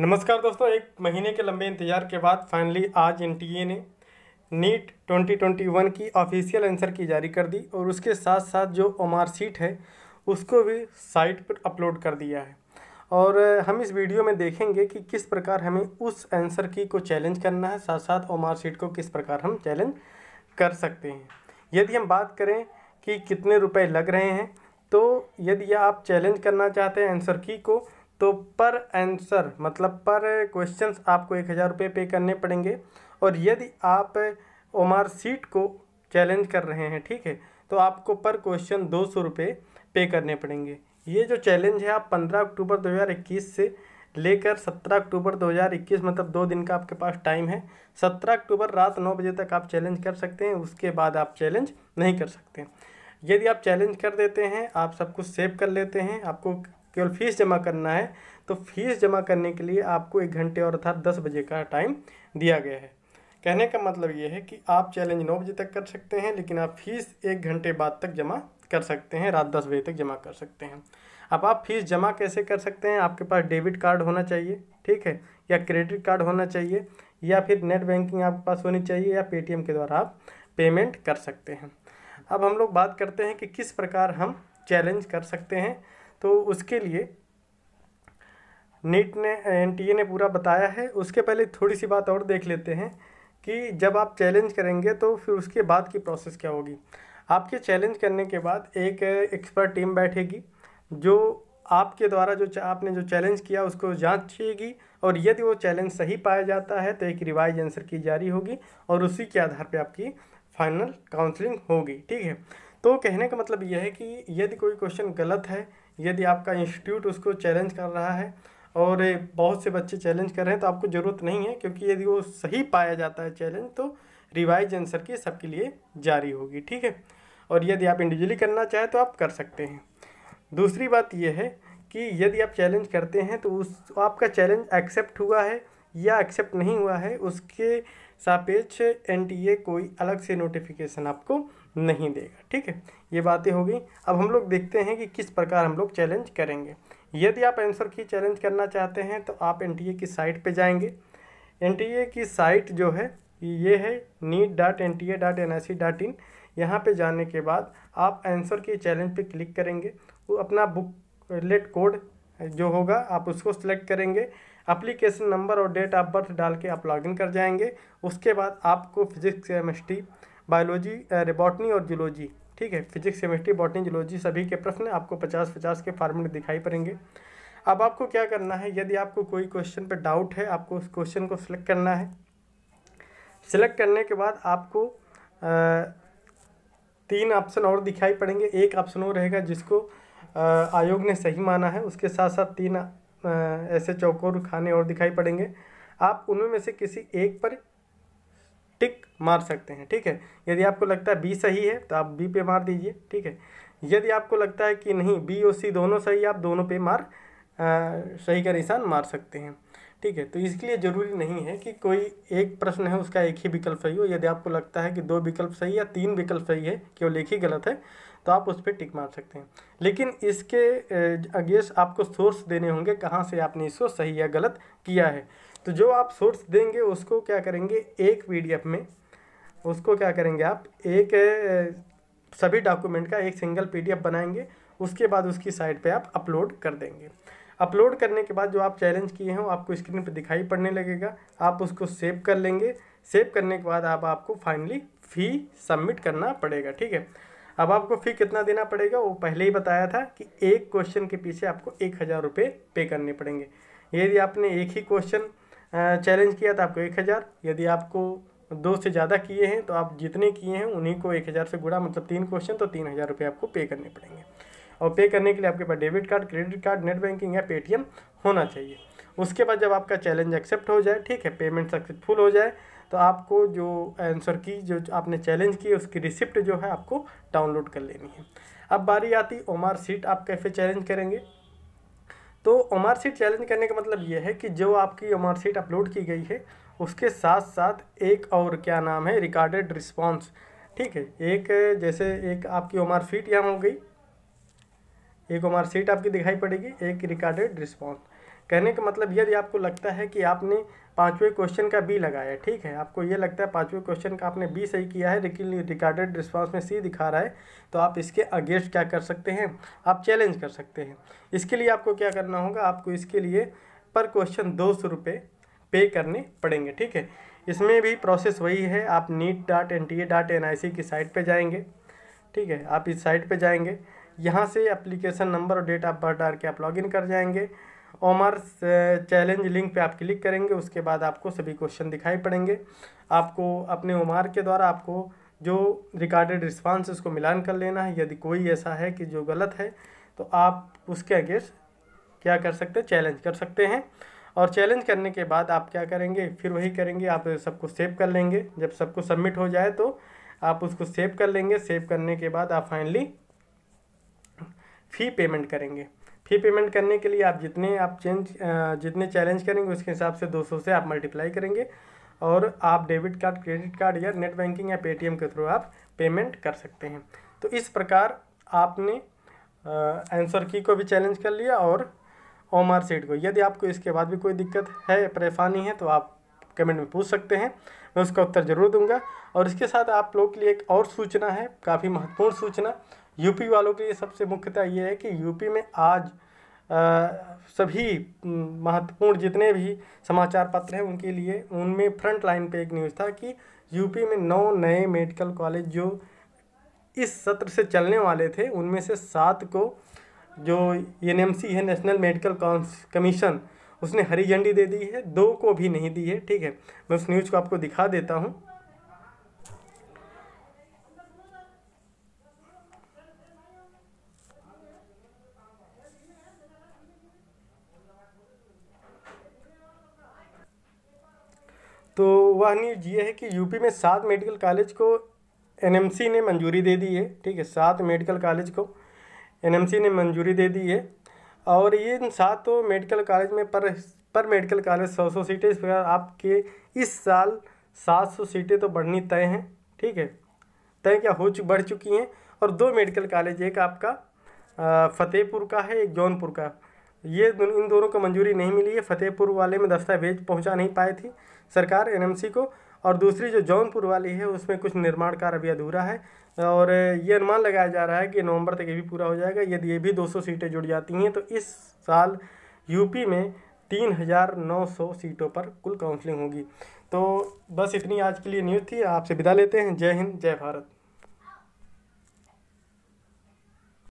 नमस्कार दोस्तों एक महीने के लंबे इंतजार के बाद फाइनली आज एन ने नीट 2021 की ऑफिशियल आंसर की जारी कर दी और उसके साथ साथ जो ओम सीट है उसको भी साइट पर अपलोड कर दिया है और हम इस वीडियो में देखेंगे कि किस प्रकार हमें उस आंसर की को चैलेंज करना है साथ साथ ओम सीट को किस प्रकार हम चैलेंज कर सकते हैं यदि हम बात करें कि कितने रुपए लग रहे हैं तो यदि आप चैलेंज करना चाहते हैं आंसर की को तो पर आंसर मतलब पर क्वेश्चन आपको एक हज़ार रुपये पे करने पड़ेंगे और यदि आप ओमार सीट को चैलेंज कर रहे हैं ठीक है तो आपको पर क्वेश्चन दो सौ रुपये पे करने पड़ेंगे ये जो चैलेंज है आप पंद्रह अक्टूबर दो हज़ार इक्कीस से लेकर सत्रह अक्टूबर दो हज़ार इक्कीस मतलब दो दिन का आपके पास टाइम है सत्रह अक्टूबर रात नौ बजे तक आप चैलेंज कर सकते हैं उसके बाद आप चैलेंज नहीं कर सकते यदि आप चैलेंज कर देते हैं आप सब कुछ सेव कर लेते हैं आपको केवल फीस जमा करना है तो फीस जमा करने के लिए आपको एक घंटे और अर्थात दस बजे का टाइम दिया गया है कहने का मतलब ये है कि आप चैलेंज नौ बजे तक कर सकते हैं लेकिन आप फीस एक घंटे बाद तक जमा कर सकते हैं रात दस बजे तक जमा कर सकते हैं अब आप फीस जमा कैसे कर सकते हैं आपके पास डेबिट कार्ड होना चाहिए ठीक है या क्रेडिट कार्ड होना चाहिए या फिर नेट बैंकिंग आपके पास होनी चाहिए या पेटीएम के द्वारा आप पेमेंट कर सकते हैं अब हम लोग बात करते हैं कि किस प्रकार हम चैलेंज कर सकते हैं तो उसके लिए नीट ने एन ने पूरा बताया है उसके पहले थोड़ी सी बात और देख लेते हैं कि जब आप चैलेंज करेंगे तो फिर उसके बाद की प्रोसेस क्या होगी आपके चैलेंज करने के बाद एक एक्सपर्ट टीम बैठेगी जो आपके द्वारा जो आपने जो चैलेंज किया उसको जांचेगी और यदि वो चैलेंज सही पाया जाता है तो एक रिवाइज आंसर की जारी होगी और उसी के आधार पर आपकी फाइनल काउंसलिंग होगी ठीक है तो कहने का मतलब यह है कि यदि कोई क्वेश्चन गलत है यदि आपका इंस्टीट्यूट उसको चैलेंज कर रहा है और बहुत से बच्चे चैलेंज कर रहे हैं तो आपको ज़रूरत नहीं है क्योंकि यदि वो सही पाया जाता है चैलेंज तो रिवाइज आंसर की सबके लिए जारी होगी ठीक है और यदि आप इंडिविजुअली करना चाहें तो आप कर सकते हैं दूसरी बात यह है कि यदि आप चैलेंज करते हैं तो उस आपका चैलेंज एक्सेप्ट हुआ है या एक्सेप्ट नहीं हुआ है उसके सापेक्ष एन कोई अलग से नोटिफिकेशन आपको नहीं देगा ठीक है ये बातें हो गई अब हम लोग देखते हैं कि किस प्रकार हम लोग चैलेंज करेंगे यदि आप आंसर की चैलेंज करना चाहते हैं तो आप एन की साइट पर जाएंगे एन की साइट जो है ये है NEET dot N T A dot N I C dot in यहाँ पर जाने के बाद आप आंसर के चैलेंज पे क्लिक करेंगे वो अपना बुक लेट कोड जो होगा आप उसको सिलेक्ट करेंगे अप्लीकेशन नंबर और डेट ऑफ बर्थ डाल के आप लॉगिन कर जाएंगे उसके बाद आपको फिजिक्स केमिस्ट्री बायोलॉजी रिबॉटनी और जियोलॉजी ठीक है फिजिक्स केमिस्ट्री बॉटनी जूलॉजी सभी के प्रश्न आपको पचास पचास के फार्मूले दिखाई पड़ेंगे अब आपको क्या करना है यदि आपको कोई क्वेश्चन पर डाउट है आपको उस क्वेश्चन को सिलेक्ट करना है सिलेक्ट करने के बाद आपको आ, तीन ऑप्शन और दिखाई पड़ेंगे एक ऑप्शन और रहेगा जिसको आयोग ने सही माना है उसके साथ साथ तीन आ, ऐसे चौकोर खाने और दिखाई पड़ेंगे आप उनमें में से किसी एक पर टिक मार सकते हैं ठीक है यदि आपको लगता है बी सही है तो आप बी पे मार दीजिए ठीक है यदि आपको लगता है कि नहीं बी और सी दोनों सही आप दोनों पे मार आ, सही का निशान मार सकते हैं ठीक है तो इसके लिए ज़रूरी नहीं है कि कोई एक प्रश्न है उसका एक ही विकल्प सही हो यदि आपको लगता है कि दो विकल्प सही या तीन विकल्प सही है केवल एक ही गलत है तो आप उस पर टिक मार सकते हैं लेकिन इसके अगेंस्ट आपको सोर्स देने होंगे कहाँ से आपने इसको सही या गलत किया है तो जो आप सोर्स देंगे उसको क्या करेंगे एक पीडीएफ में उसको क्या करेंगे आप एक सभी डॉक्यूमेंट का एक सिंगल पीडीएफ बनाएंगे उसके बाद उसकी साइट पे आप अपलोड कर देंगे अपलोड करने के बाद जो आप चैलेंज किए हैं वो आपको स्क्रीन पर दिखाई पड़ने लगेगा आप उसको सेव कर लेंगे सेव करने के बाद आप आपको फाइनली फ़ी सबमिट करना पड़ेगा ठीक है अब आपको फी कितना देना पड़ेगा वो पहले ही बताया था कि एक क्वेश्चन के पीछे आपको एक हज़ार रुपये पे करने पड़ेंगे यदि आपने एक ही क्वेश्चन चैलेंज किया तो आपको एक हज़ार यदि आपको दो से ज़्यादा किए हैं तो आप जितने किए हैं उन्हीं को एक हज़ार से गुड़ा मतलब तीन क्वेश्चन तो तीन हज़ार रुपये आपको पे करने पड़ेंगे और पे करने के लिए आपके पास debit card credit card net banking या पेटीएम होना चाहिए उसके बाद जब आपका चैलेंज एक्सेप्ट हो जाए ठीक है पेमेंट सक्सेसफुल हो जाए तो आपको जो आंसर की जो आपने चैलेंज की उसकी रिसिप्ट जो है आपको डाउनलोड कर लेनी है अब बारी आती ओमार सीट आप कैसे चैलेंज करेंगे तो ओमार सीट चैलेंज करने का मतलब यह है कि जो आपकी ओमार सीट अपलोड की गई है उसके साथ साथ एक और क्या नाम है रिकॉर्डेड रिस्पॉन्स ठीक है एक जैसे एक आपकी ओमार सीट यहाँ हो गई एक ओमार सीट आपकी दिखाई पड़ेगी एक रिकॉर्डेड रिस्पॉन्स कहने का मतलब यदि आपको लगता है कि आपने पाँचवें क्वेश्चन का बी लगाया ठीक है आपको ये लगता है पाँचवें क्वेश्चन का आपने बी सही किया है लेकिन रिकॉर्डेड रिस्पॉन्स में सी दिखा रहा है तो आप इसके अगेंस्ट क्या कर सकते हैं आप चैलेंज कर सकते हैं इसके लिए आपको क्या करना होगा आपको इसके लिए पर क्वेश्चन दो सौ रुपये पे करने पड़ेंगे ठीक है इसमें भी प्रोसेस वही है आप NEET dot N T A dot N I C की साइट पर जाएंगे ठीक है आप इस साइट पर जाएंगे यहाँ से एप्लीकेशन नंबर और डेट ऑफ बर्थ डाल के आप लॉगिन कर जाएंगे ओमर चैलेंज लिंक पे आप क्लिक करेंगे उसके बाद आपको सभी क्वेश्चन दिखाई पड़ेंगे आपको अपने उमार के द्वारा आपको जो रिकॉर्डेड रिस्पांस उसको मिलान कर लेना है यदि कोई ऐसा है कि जो गलत है तो आप उसके अगेंस्ट क्या कर सकते हैं चैलेंज कर सकते हैं और चैलेंज करने के बाद आप क्या करेंगे फिर वही करेंगे आप सबको सेव कर लेंगे जब सबको सबमिट हो जाए तो आप उसको सेव कर लेंगे सेव करने के बाद आप फाइनली फ़ी पेमेंट करेंगे फी पेमेंट करने के लिए आप जितने आप चेंज जितने चैलेंज करेंगे उसके हिसाब से 200 से आप मल्टीप्लाई करेंगे और आप डेबिट कार्ड क्रेडिट कार्ड या नेट बैंकिंग या पेटीएम के थ्रू आप पेमेंट कर सकते हैं तो इस प्रकार आपने आंसर की को भी चैलेंज कर लिया और ओम आर सीट को यदि आपको इसके बाद भी कोई दिक्कत है परेशानी है तो आप कमेंट में पूछ सकते हैं मैं उसका उत्तर ज़रूर दूंगा और इसके साथ आप लोग के लिए एक और सूचना है काफ़ी महत्वपूर्ण सूचना यूपी वालों के लिए सबसे मुख्यतः ये है कि यूपी में आज आ, सभी महत्वपूर्ण जितने भी समाचार पत्र हैं उनके लिए उनमें फ्रंट लाइन पे एक न्यूज़ था कि यूपी में नौ नए मेडिकल कॉलेज जो इस सत्र से चलने वाले थे उनमें से सात को जो एन है नेशनल मेडिकल कमीशन उसने हरी झंडी दे दी है दो को भी नहीं दी है ठीक है मैं उस न्यूज़ को आपको दिखा देता हूँ तो वह न्यूज ये है कि यूपी में सात मेडिकल कॉलेज को एनएमसी ने मंजूरी दे दी है ठीक है सात मेडिकल कॉलेज को एनएमसी ने मंजूरी दे दी है और ये इन सातों मेडिकल कॉलेज में पर पर मेडिकल कॉलेज सौ सौ सीटें इस प्रकार आपके इस साल सात सौ सीटें तो बढ़नी तय हैं ठीक है तय क्या हो चु बढ़ चुकी हैं और दो मेडिकल कॉलेज एक आपका फ़तेहपुर का है एक जौनपुर का ये इन दोनों को मंजूरी नहीं मिली है फतेहपुर वाले में दस्तावेज पहुंचा नहीं पाई थी सरकार एनएमसी को और दूसरी जो जौनपुर वाली है उसमें कुछ निर्माण कार्य अभी अधूरा है और ये अनुमान लगाया जा रहा है कि नवंबर तक ये भी पूरा हो जाएगा यदि ये भी 200 सीटें जुड़ जाती हैं तो इस साल यूपी में 3,900 सीटों पर कुल काउंसलिंग होगी तो बस इतनी आज के लिए न्यूज़ थी आपसे विदा लेते हैं जय हिंद जय भारत